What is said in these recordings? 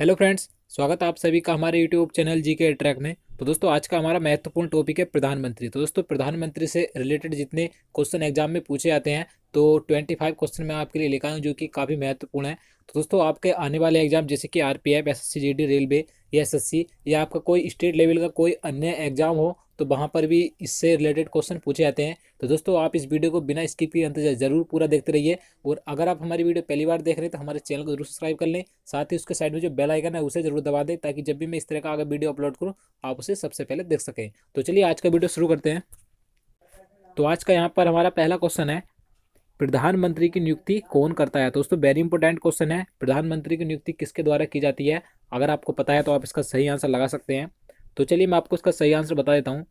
hello friends स्वागत आप सभी का हमारे यूट्यूब चैनल जी के ट्रैक में तो दोस्तों आज का हमारा महत्वपूर्ण टॉपिक है प्रधानमंत्री तो दोस्तों प्रधानमंत्री से रिलेटेड जितने क्वेश्चन एग्जाम में पूछे जाते हैं तो ट्वेंटी फाइव क्वेश्चन मैं आपके लिए लेकर आऊँ जो कि काफ़ी महत्वपूर्ण है तो दोस्तों आपके आने वाले एग्जाम जैसे कि R P F S S C G D railway या एस एस सी या आपका कोई स्टेट लेवल का कोई अन्य एग्जाम हो तो वहाँ पर भी इससे रिलेटेड क्वेश्चन पूछे जाते हैं तो दोस्तों आप इस वीडियो को बिना स्किप किए अंत जरूर पूरा देखते रहिए और अगर आप हमारी वीडियो पहली बार देख रहे हैं तो हमारे चैनल को जरूर सब्सक्राइब कर लें साथ ही उसके साइड में जो बेल आइकन है उसे जरूर दबा दें ताकि जब भी मैं इस तरह का अगर वीडियो अपलोड करूँ आप उसे सबसे पहले देख सकें तो चलिए आज का वीडियो शुरू करते हैं तो आज का यहाँ पर हमारा पहला क्वेश्चन है प्रधानमंत्री की नियुक्ति कौन करता है दोस्तों वेरी इंपॉर्टेंट क्वेश्चन है प्रधानमंत्री की नियुक्ति किसके द्वारा की जाती है अगर आपको पता है तो आप इसका सही आंसर लगा सकते हैं तो चलिए मैं आपको इसका सही आंसर बता देता हूँ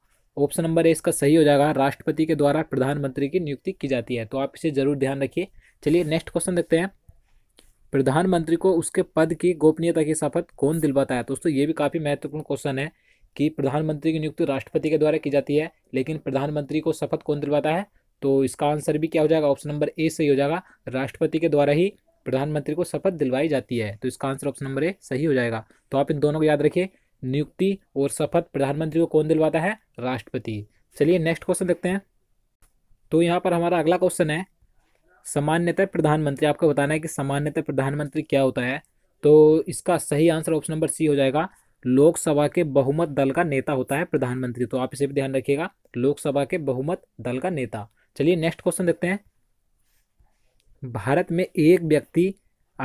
ऑप्शन नंबर ए इसका सही हो जाएगा राष्ट्रपति के द्वारा प्रधानमंत्री की नियुक्ति की जाती है तो आप इसे जरूर ध्यान रखिए चलिए नेक्स्ट क्वेश्चन देखते हैं प्रधानमंत्री को उसके पद की गोपनीयता की शपथ कौन दिलवाता है दोस्तों ये भी काफ़ी महत्वपूर्ण क्वेश्चन है कि प्रधानमंत्री की नियुक्ति राष्ट्रपति के द्वारा की जाती है लेकिन प्रधानमंत्री को शपथ कौन दिलवाता है तो इसका आंसर भी क्या हो जाएगा ऑप्शन नंबर ए सही हो जाएगा राष्ट्रपति के द्वारा ही प्रधानमंत्री को शपथ दिलवाई जाती है तो इसका आंसर ऑप्शन नंबर ए सही हो जाएगा तो आप इन दोनों को याद रखिए नियुक्ति और शपथ प्रधानमंत्री को कौन दिलवाता है राष्ट्रपति चलिए नेक्स्ट क्वेश्चन देखते हैं तो यहाँ पर हमारा अगला क्वेश्चन है सामान्यतः प्रधानमंत्री आपको बताना है कि सामान्यतः प्रधानमंत्री क्या होता है तो इसका सही आंसर ऑप्शन नंबर सी हो जाएगा लोकसभा के बहुमत दल का नेता होता है प्रधानमंत्री तो आप इसे भी ध्यान रखिएगा लोकसभा के बहुमत दल का नेता चलिए नेक्स्ट क्वेश्चन देखते हैं भारत में एक व्यक्ति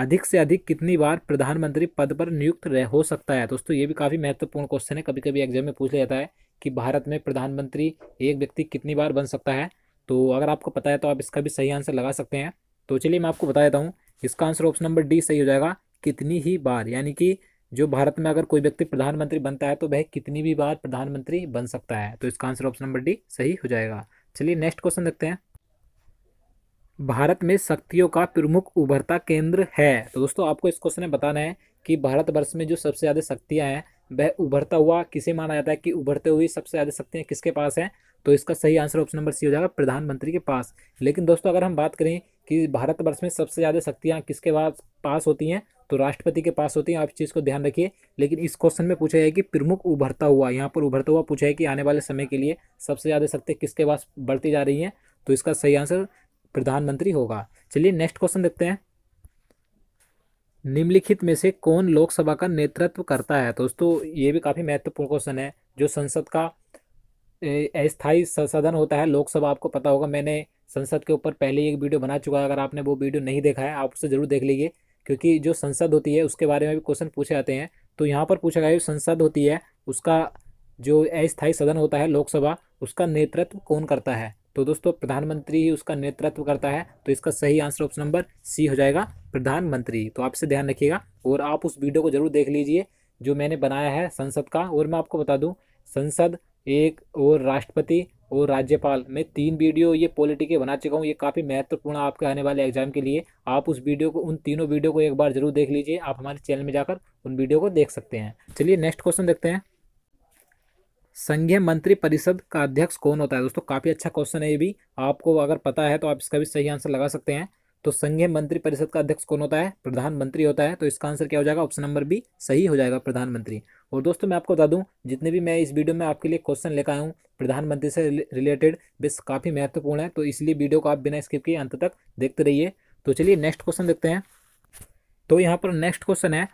अधिक से अधिक कितनी बार प्रधानमंत्री पद पर नियुक्त रह हो सकता है दोस्तों ये भी काफ़ी महत्वपूर्ण क्वेश्चन है कभी कभी एग्जाम में पूछ लिया जाता है कि भारत में प्रधानमंत्री एक व्यक्ति कितनी बार बन सकता है तो अगर आपको पता है तो आप इसका भी सही आंसर लगा सकते हैं तो चलिए मैं आपको बता देता हूँ इसका आंसर ऑप्शन नंबर डी सही हो जाएगा कितनी ही बार यानी कि जो भारत में अगर कोई व्यक्ति प्रधानमंत्री बनता है तो वह कितनी भी बार प्रधानमंत्री बन सकता है तो इसका आंसर ऑप्शन नंबर डी सही हो जाएगा चलिए नेक्स्ट क्वेश्चन देखते हैं भारत में शक्तियों का प्रमुख उभरता केंद्र है तो दोस्तों आपको इस क्वेश्चन में बताना है कि भारतवर्ष में जो सबसे ज़्यादा शक्तियां हैं वह उभरता हुआ किसे माना जाता है कि उभरते हुए सबसे ज़्यादा शक्तियां किसके पास हैं तो इसका सही आंसर ऑप्शन नंबर सी हो जाएगा प्रधानमंत्री के पास लेकिन दोस्तों अगर हम बात करें कि भारतवर्ष में सबसे ज़्यादा शक्तियां किसके पास होती हैं तो राष्ट्रपति के पास होती है आप इस चीज़ को ध्यान रखिए लेकिन इस क्वेश्चन में पूछा है कि प्रमुख उभरता हुआ यहाँ पर उभरता हुआ पूछा है कि आने वाले समय के लिए सबसे ज़्यादा शक्ति किसके पास बढ़ती जा रही है तो इसका सही आंसर प्रधानमंत्री होगा चलिए नेक्स्ट क्वेश्चन देखते हैं निम्नलिखित में से कौन लोकसभा का नेतृत्व करता है तो दोस्तों ये भी काफ़ी महत्वपूर्ण क्वेश्चन है जो संसद का अस्थायी सदन होता है लोकसभा आपको पता होगा मैंने संसद के ऊपर पहले एक वीडियो बना चुका है अगर आपने वो वीडियो नहीं देखा है आप उसे ज़रूर देख लीजिए क्योंकि जो संसद होती है उसके बारे में भी क्वेश्चन पूछे जाते हैं तो यहाँ पर पूछा गया जो संसद होती है उसका जो अस्थायी सदन होता है लोकसभा उसका नेतृत्व कौन करता है तो दोस्तों प्रधानमंत्री ही उसका नेतृत्व करता है तो इसका सही आंसर ऑप्शन नंबर सी हो जाएगा प्रधानमंत्री तो आप इसे ध्यान रखिएगा और आप उस वीडियो को जरूर देख लीजिए जो मैंने बनाया है संसद का और मैं आपको बता दूं संसद एक और राष्ट्रपति और राज्यपाल मैं तीन वीडियो ये पॉलिटी के बना चुका हूँ ये काफ़ी महत्वपूर्ण आपके आने वाले एग्जाम के लिए आप उस वीडियो को उन तीनों वीडियो को एक बार जरूर देख लीजिए आप हमारे चैनल में जाकर उन वीडियो को देख सकते हैं चलिए नेक्स्ट क्वेश्चन देखते हैं संघीय मंत्री परिषद का अध्यक्ष कौन होता है दोस्तों काफ़ी अच्छा क्वेश्चन है ये भी आपको अगर पता है तो आप इसका भी सही आंसर लगा सकते हैं तो संघीय मंत्री परिषद का अध्यक्ष कौन होता है प्रधानमंत्री होता है तो इसका आंसर क्या हो जाएगा ऑप्शन नंबर बी सही हो जाएगा प्रधानमंत्री और दोस्तों मैं आपको बता दूं जितने भी मैं इस वीडियो में आपके लिए क्वेश्चन लेकर आया हूं प्रधानमंत्री से रिलेटेड बेस काफ़ी महत्वपूर्ण है तो इसलिए वीडियो को आप बिना स्किप किए अंत तक देखते रहिए तो चलिए नेक्स्ट क्वेश्चन देखते हैं तो यहाँ पर नेक्स्ट क्वेश्चन है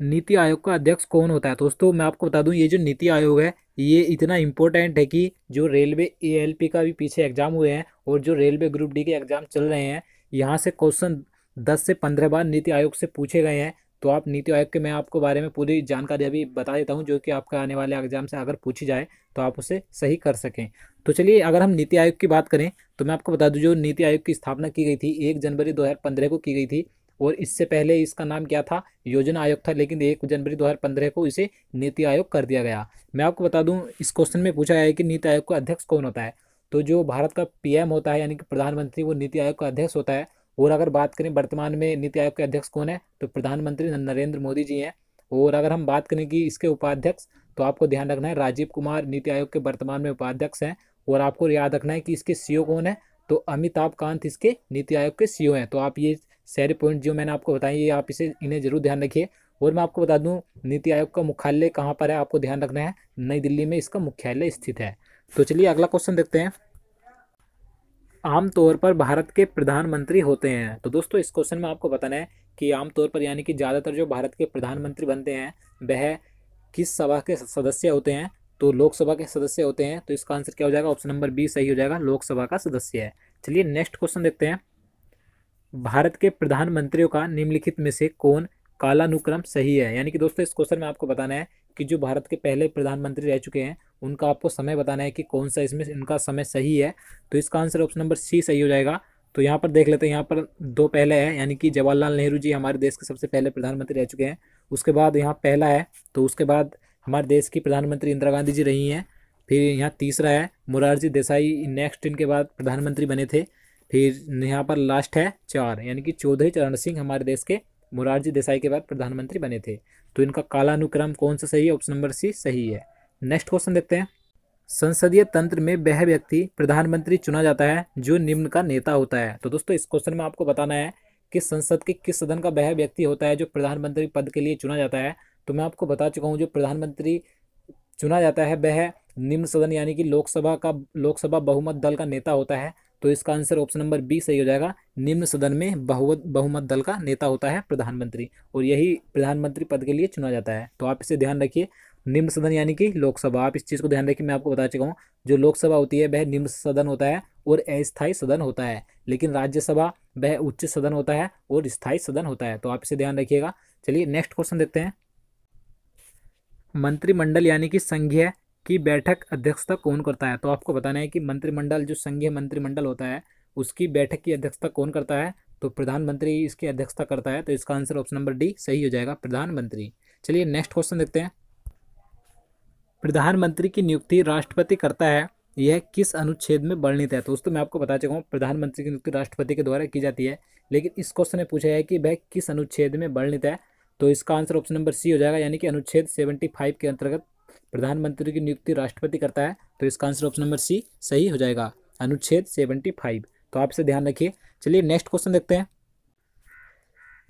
नीति आयोग का अध्यक्ष कौन होता है दोस्तों मैं आपको बता दूँ ये जो नीति आयोग है ये इतना इम्पोर्टेंट है कि जो रेलवे ए का भी पीछे एग्जाम हुए हैं और जो रेलवे ग्रुप डी के एग्जाम चल रहे हैं यहाँ से क्वेश्चन दस से पंद्रह बार नीति आयोग से पूछे गए हैं तो आप नीति आयोग के मैं आपको बारे में पूरी जानकारी अभी बता देता हूँ जो कि आपका आने वाले एग्जाम से अगर पूछी जाए तो आप उसे सही कर सकें तो चलिए अगर हम नीति आयोग की बात करें तो मैं आपको बता दूँ जो नीति आयोग की स्थापना की गई थी एक जनवरी दो को की गई थी और इससे पहले इसका नाम क्या था योजना आयोग था लेकिन एक जनवरी 2015 को इसे नीति आयोग कर दिया गया मैं आपको बता दूं इस क्वेश्चन में पूछा गया है कि नीति आयोग का अध्यक्ष कौन होता है तो जो भारत का पीएम होता है यानी कि प्रधानमंत्री वो नीति आयोग का अध्यक्ष होता है और अगर बात करें वर्तमान में नीति आयोग के अध्यक्ष कौन है तो प्रधानमंत्री नरेंद्र मोदी जी हैं और अगर हम बात करें कि इसके उपाध्यक्ष तो आपको ध्यान रखना है राजीव कुमार नीति आयोग के वर्तमान में उपाध्यक्ष हैं और आपको याद रखना है कि इसके सीईओ कौन है तो अमिताभ कांत इसके नीति आयोग के सीईओ हैं तो आप ये सारे पॉइंट जो मैंने आपको बताए ये आप इसे इन्हें जरूर ध्यान रखिए और मैं आपको बता दूं नीति आयोग का मुख्यालय कहाँ पर है आपको ध्यान रखना है नई दिल्ली में इसका मुख्यालय स्थित है तो चलिए अगला क्वेश्चन देखते हैं आमतौर पर भारत के प्रधानमंत्री होते हैं तो दोस्तों इस क्वेश्चन में आपको बताना है कि आमतौर पर यानी कि ज़्यादातर जो भारत के प्रधानमंत्री बनते हैं वह किस सभा के सदस्य होते हैं तो लोकसभा के सदस्य होते हैं तो इसका आंसर क्या हो जाएगा ऑप्शन नंबर बी सही हो जाएगा लोकसभा का सदस्य है चलिए नेक्स्ट क्वेश्चन देखते हैं भारत के प्रधानमंत्रियों का निम्नलिखित में से कौन कालानुक्रम सही है यानी कि दोस्तों इस क्वेश्चन में आपको बताना है कि जो भारत के पहले प्रधानमंत्री रह चुके हैं उनका आपको समय बताना है कि कौन सा इसमें इनका समय सही है तो इसका आंसर ऑप्शन नंबर सी सही हो जाएगा तो यहाँ पर देख लेते हैं यहाँ पर दो पहले हैं यानी कि जवाहरलाल नेहरू जी हमारे देश के सबसे पहले प्रधानमंत्री रह चुके हैं उसके बाद यहाँ पहला है तो उसके बाद हमारे देश की प्रधानमंत्री इंदिरा गांधी जी रही हैं फिर यहाँ तीसरा है मुरारजी देसाई नेक्स्ट इनके बाद प्रधानमंत्री बने थे फिर यहाँ पर लास्ट है चार यानी कि चौधरी चरण सिंह हमारे देश के मुरारजी देसाई के बाद प्रधानमंत्री बने थे तो इनका कालानुक्रम कौन सा सही है ऑप्शन नंबर सी सही है नेक्स्ट क्वेश्चन देखते हैं संसदीय तंत्र में वह व्यक्ति प्रधानमंत्री चुना जाता है जो निम्न का नेता होता है तो दोस्तों इस क्वेश्चन में आपको बताना है कि संसद के किस सदन का वह व्यक्ति होता है जो प्रधानमंत्री पद के लिए चुना जाता है तो मैं आपको बता चुका हूँ जो प्रधानमंत्री चुना जाता है वह निम्न सदन यानी कि लोकसभा का लोकसभा बहुमत दल का नेता होता है तो इसका आंसर ऑप्शन नंबर बी सही हो जाएगा निम्न सदन में बहुमत बहुमत दल का नेता होता है प्रधानमंत्री और यही प्रधानमंत्री पद के लिए चुना जाता है तो आप इसे ध्यान रखिए निम्न सदन यानी कि लोकसभा आप इस चीज़ को ध्यान रखिए मैं आपको बता चुका हूँ जो लोकसभा होती है वह निम्न सदन होता है और अस्थायी सदन होता है लेकिन राज्यसभा वह उच्च सदन होता है और स्थायी सदन होता है तो आप इसे ध्यान रखिएगा चलिए नेक्स्ट क्वेश्चन देखते हैं मंत्रिमंडल यानी कि संघीय की बैठक अध्यक्षता कौन करता है तो आपको बताना है कि मंत्रिमंडल जो संघीय मंत्रिमंडल होता है उसकी बैठक की अध्यक्षता कौन करता है तो प्रधानमंत्री इसकी अध्यक्षता करता है तो इसका आंसर ऑप्शन नंबर डी सही हो जाएगा प्रधानमंत्री चलिए नेक्स्ट क्वेश्चन देखते हैं प्रधानमंत्री की नियुक्ति राष्ट्रपति करता है यह किस अनुच्छेद में वर्णित है दोस्तों मैं आपको बता चुका हूँ प्रधानमंत्री की नियुक्ति राष्ट्रपति के द्वारा की जाती है लेकिन इस क्वेश्चन ने पूछा है कि वह किस अनुच्छेद में वर्णित है तो इसका आंसर ऑप्शन नंबर सी हो जाएगा यानी कि अनुच्छेद सेवेंटी फाइव के अंतर्गत प्रधानमंत्री की नियुक्ति राष्ट्रपति करता है तो इसका आंसर ऑप्शन नंबर सी सही हो जाएगा अनुच्छेद सेवेंटी फाइव तो इसे ध्यान रखिए चलिए नेक्स्ट क्वेश्चन देखते हैं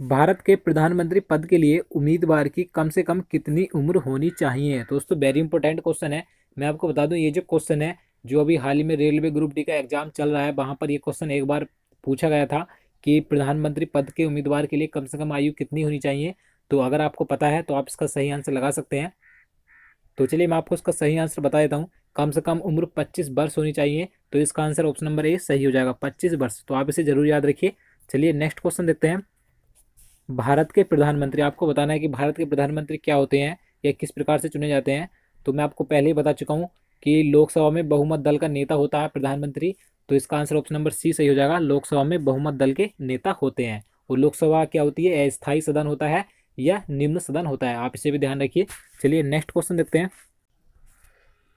भारत के प्रधानमंत्री पद के लिए उम्मीदवार की कम से कम कितनी उम्र होनी चाहिए तो दोस्तों वेरी इंपॉर्टेंट क्वेश्चन है मैं आपको बता दूं ये जो क्वेश्चन है जो अभी हाल ही में रेलवे ग्रुप डी का एग्जाम चल रहा है वहाँ पर ये क्वेश्चन एक बार पूछा गया था कि प्रधानमंत्री पद के उम्मीदवार के लिए कम से कम आयु कितनी होनी चाहिए तो अगर आपको पता है तो आप इसका सही आंसर लगा सकते हैं तो चलिए मैं आपको इसका सही आंसर बता देता हूँ कम से कम उम्र पच्चीस वर्ष होनी चाहिए तो इसका आंसर ऑप्शन नंबर ए सही हो जाएगा पच्चीस वर्ष तो आप इसे जरूर याद रखिए चलिए नेक्स्ट क्वेश्चन देखते हैं भारत के प्रधानमंत्री आपको बताना है कि भारत के प्रधानमंत्री क्या होते हैं या किस प्रकार से चुने जाते हैं तो मैं आपको पहले ही बता चुका हूँ कि लोकसभा में बहुमत दल का नेता होता है प्रधानमंत्री तो इसका आंसर ऑप्शन नंबर सी सही हो जाएगा लोकसभा में बहुमत दल के नेता होते हैं और लोकसभा क्या होती है अस्थायी सदन होता है या निम्न सदन होता है आप इसे भी ध्यान रखिए चलिए नेक्स्ट क्वेश्चन देखते हैं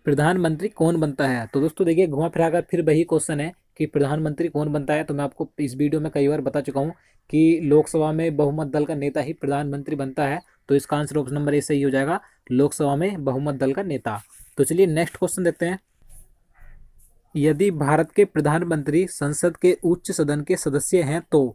प्रधानमंत्री कौन बनता है तो दोस्तों देखिए घुमा फिरा कर फिर वही क्वेश्चन है कि प्रधानमंत्री कौन बनता है तो मैं आपको इस वीडियो में कई बार बता चुका हूँ कि लोकसभा में बहुमत दल का नेता ही प्रधानमंत्री बनता है तो इसका आंसर ऑप्शन नंबर ए सही हो जाएगा लोकसभा में बहुमत दल का नेता तो चलिए नेक्स्ट क्वेश्चन देखते हैं यदि भारत के प्रधानमंत्री संसद के उच्च सदन के सदस्य हैं तो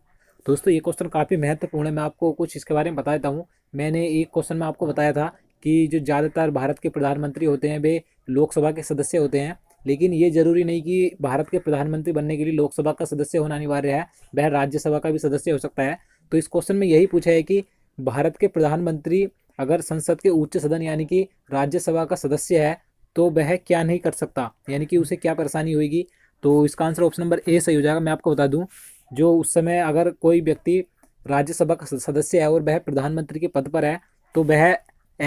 दोस्तों ये क्वेश्चन काफ़ी महत्वपूर्ण है मैं आपको कुछ इसके बारे में बता देता हूँ मैंने एक क्वेश्चन में आपको बताया था कि जो ज़्यादातर भारत के प्रधानमंत्री होते हैं वे लोकसभा के सदस्य होते हैं लेकिन ये जरूरी नहीं कि भारत के प्रधानमंत्री बनने के लिए लोकसभा का सदस्य होना अनिवार्य है वह राज्यसभा का भी सदस्य हो सकता है तो इस क्वेश्चन में यही पूछा है कि भारत के प्रधानमंत्री अगर संसद के उच्च सदन यानी कि राज्यसभा का सदस्य है तो वह क्या नहीं कर सकता यानी कि उसे क्या परेशानी होगी तो इसका आंसर ऑप्शन नंबर ए सही हो जाएगा मैं आपको बता दूँ जो उस समय अगर कोई व्यक्ति राज्यसभा का सदस्य है और वह प्रधानमंत्री के पद पर है तो वह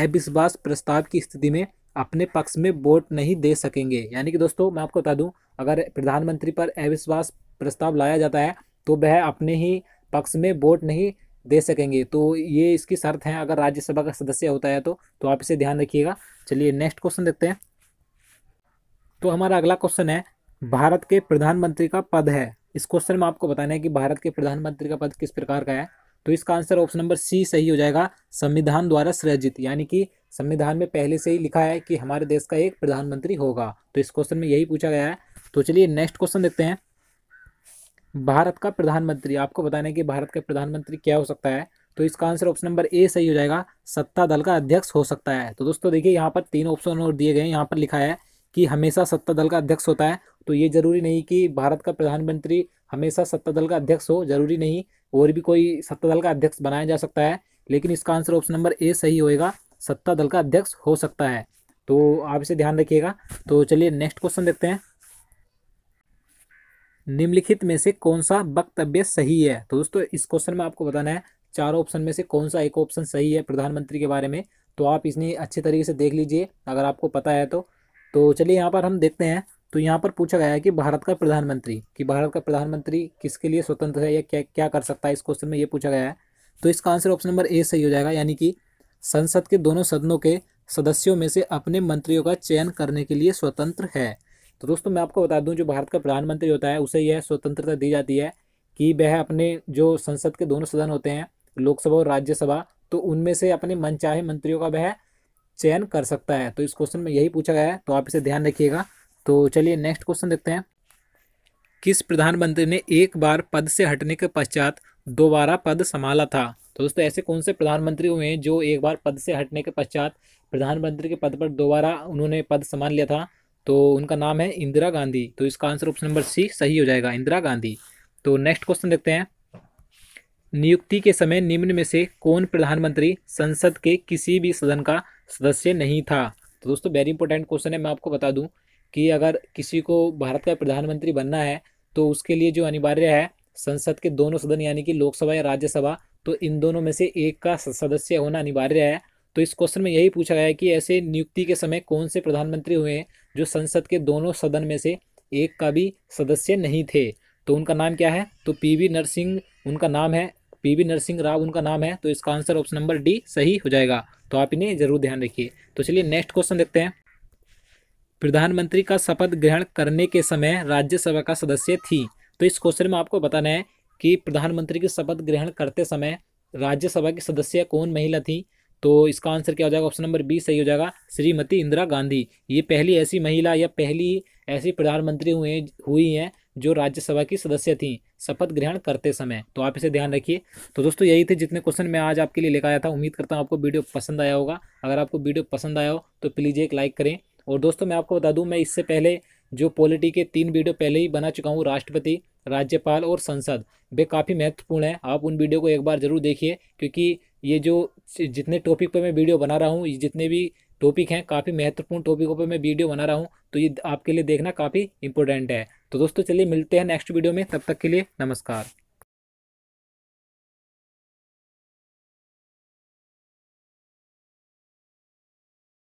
अविश्वास प्रस्ताव की स्थिति में अपने पक्ष में वोट नहीं दे सकेंगे यानी कि दोस्तों मैं आपको बता दूं अगर प्रधानमंत्री पर अविश्वास प्रस्ताव लाया जाता है तो वह अपने ही पक्ष में वोट नहीं दे सकेंगे तो ये इसकी शर्त है अगर राज्यसभा का सदस्य होता है तो तो आप इसे ध्यान रखिएगा चलिए नेक्स्ट क्वेश्चन देखते हैं तो हमारा अगला क्वेश्चन है भारत के प्रधानमंत्री का पद है इस क्वेश्चन में आपको बताना है कि भारत के प्रधानमंत्री का पद किस प्रकार का है तो इसका आंसर ऑप्शन नंबर सी सही हो जाएगा संविधान द्वारा सृजित यानी कि संविधान में पहले से ही लिखा है कि हमारे देश का एक प्रधानमंत्री होगा तो इस क्वेश्चन में यही पूछा गया है तो चलिए नेक्स्ट क्वेश्चन देखते हैं भारत का प्रधानमंत्री आपको बताने की कि भारत का प्रधानमंत्री क्या हो सकता है तो इसका आंसर ऑप्शन नंबर ए सही हो जाएगा सत्ता दल का अध्यक्ष हो सकता है तो दोस्तों देखिए यहाँ पर तीन ऑप्शन और दिए गए यहाँ पर लिखा है कि हमेशा सत्ता दल का अध्यक्ष होता है तो ये जरूरी नहीं कि भारत का प्रधानमंत्री हमेशा सत्ता दल का अध्यक्ष हो जरूरी नहीं और भी कोई सत्ता दल का अध्यक्ष बनाया जा सकता है लेकिन इसका आंसर ऑप्शन नंबर ए सही होएगा सत्ता दल का अध्यक्ष हो सकता है तो आप इसे ध्यान रखिएगा तो चलिए नेक्स्ट क्वेश्चन देखते हैं निम्नलिखित में से कौन सा वक्तव्य सही है तो दोस्तों इस क्वेश्चन में आपको बताना है चार ऑप्शन में से कौन सा एक ऑप्शन सही है प्रधानमंत्री के बारे में तो आप इसने अच्छे तरीके से देख लीजिए अगर आपको पता है तो तो चलिए यहाँ पर हम देखते हैं तो यहाँ पर पूछा गया है कि भारत का प्रधानमंत्री कि भारत का प्रधानमंत्री किसके लिए स्वतंत्र है या क्या क्या कर सकता है इस क्वेश्चन में ये पूछा गया है तो इसका आंसर ऑप्शन नंबर ए सही हो जाएगा यानी कि संसद के दोनों सदनों के सदस्यों में से अपने मंत्रियों का चयन करने के लिए स्वतंत्र है तो दोस्तों मैं आपको बता दूँ जो भारत का प्रधानमंत्री होता है उसे यह स्वतंत्रता दी जाती है कि वह अपने जो संसद के दोनों सदन होते हैं लोकसभा और राज्यसभा तो उनमें से अपने मनचाहे मंत्रियों का वह चयन कर सकता है तो इस क्वेश्चन में यही पूछा गया है तो आप इसे ध्यान रखिएगा तो चलिए नेक्स्ट क्वेश्चन देखते हैं किस प्रधानमंत्री ने एक बार पद से हटने के पश्चात दोबारा पद संभाला था तो दोस्तों ऐसे कौन से प्रधानमंत्री हुए हैं जो एक बार पद से हटने के पश्चात प्रधानमंत्री के पद पर दोबारा उन्होंने पद संभाल लिया था तो उनका नाम है इंदिरा गांधी तो इसका आंसर ऑप्शन नंबर सी सही हो जाएगा इंदिरा गांधी तो नेक्स्ट क्वेश्चन देखते हैं नियुक्ति के समय निम्न में से कौन प्रधानमंत्री संसद के किसी भी सदन का सदस्य नहीं था तो दोस्तों वेरी इंपॉर्टेंट क्वेश्चन है मैं आपको बता दूं कि अगर किसी को भारत का प्रधानमंत्री बनना है तो उसके लिए जो अनिवार्य है संसद के दोनों सदन यानी कि लोकसभा या राज्यसभा तो इन दोनों में से एक का सदस्य होना अनिवार्य है तो इस क्वेश्चन में यही पूछा गया है कि ऐसे नियुक्ति के समय कौन से प्रधानमंत्री हुए हैं जो संसद के दोनों सदन में से एक का भी सदस्य नहीं थे तो उनका नाम क्या है तो पीवी नरसिंह उनका नाम है पीवी नरसिंह राव उनका नाम है तो इसका आंसर ऑप्शन नंबर डी सही हो जाएगा तो आप इन्हें जरूर ध्यान रखिए तो चलिए नेक्स्ट क्वेश्चन देखते हैं प्रधानमंत्री का शपथ ग्रहण करने के समय राज्यसभा का सदस्य थी तो इस क्वेश्चन में आपको बताना है कि प्रधानमंत्री की शपथ ग्रहण करते समय राज्यसभा की सदस्य कौन महिला थी तो इसका आंसर क्या हो जाएगा ऑप्शन नंबर बी सही हो जाएगा श्रीमती इंदिरा गांधी ये पहली ऐसी महिला या पहली ऐसी प्रधानमंत्री हुए हुई हैं जो राज्यसभा की सदस्य थी शपथ ग्रहण करते समय तो आप इसे ध्यान रखिए तो दोस्तों यही थे जितने क्वेश्चन मैं आज आपके लिए लेकर आया था उम्मीद करता हूँ आपको वीडियो पसंद आया होगा अगर आपको वीडियो पसंद आया हो तो प्लीज़ एक लाइक करें और दोस्तों मैं आपको बता दूं मैं इससे पहले जो पॉलिटी के तीन वीडियो पहले ही बना चुका हूँ राष्ट्रपति राज्यपाल और संसद वे काफ़ी महत्वपूर्ण है आप उन वीडियो को एक बार ज़रूर देखिए क्योंकि ये जो जितने टॉपिक पर मैं वीडियो बना रहा हूँ जितने भी टॉपिक हैं काफ़ी महत्वपूर्ण टॉपिकों पर मैं वीडियो बना रहा हूँ तो ये आपके लिए देखना काफ़ी इंपॉर्टेंट है तो दोस्तों चलिए मिलते हैं नेक्स्ट वीडियो में तब तक के लिए नमस्कार